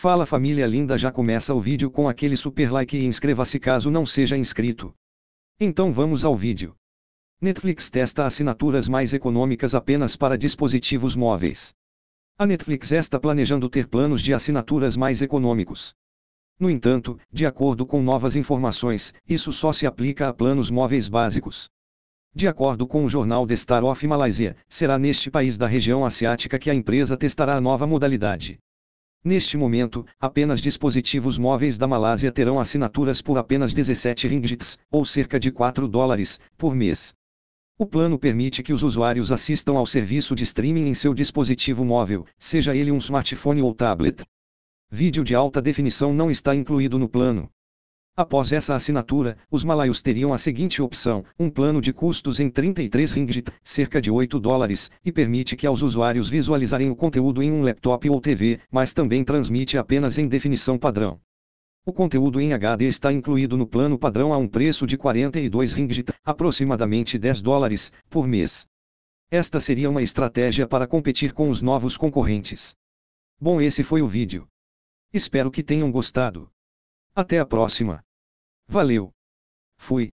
Fala família linda, já começa o vídeo com aquele super like e inscreva-se caso não seja inscrito. Então vamos ao vídeo. Netflix testa assinaturas mais econômicas apenas para dispositivos móveis. A Netflix está planejando ter planos de assinaturas mais econômicos. No entanto, de acordo com novas informações, isso só se aplica a planos móveis básicos. De acordo com o jornal The Star of Malaysia, será neste país da região asiática que a empresa testará a nova modalidade. Neste momento, apenas dispositivos móveis da Malásia terão assinaturas por apenas 17 ringgits, ou cerca de 4 dólares, por mês. O plano permite que os usuários assistam ao serviço de streaming em seu dispositivo móvel, seja ele um smartphone ou tablet. Vídeo de alta definição não está incluído no plano. Após essa assinatura, os malaios teriam a seguinte opção, um plano de custos em 33 ringgit, cerca de 8 dólares, e permite que aos usuários visualizarem o conteúdo em um laptop ou TV, mas também transmite apenas em definição padrão. O conteúdo em HD está incluído no plano padrão a um preço de 42 ringgit, aproximadamente 10 dólares, por mês. Esta seria uma estratégia para competir com os novos concorrentes. Bom esse foi o vídeo. Espero que tenham gostado. Até a próxima. Valeu. Fui.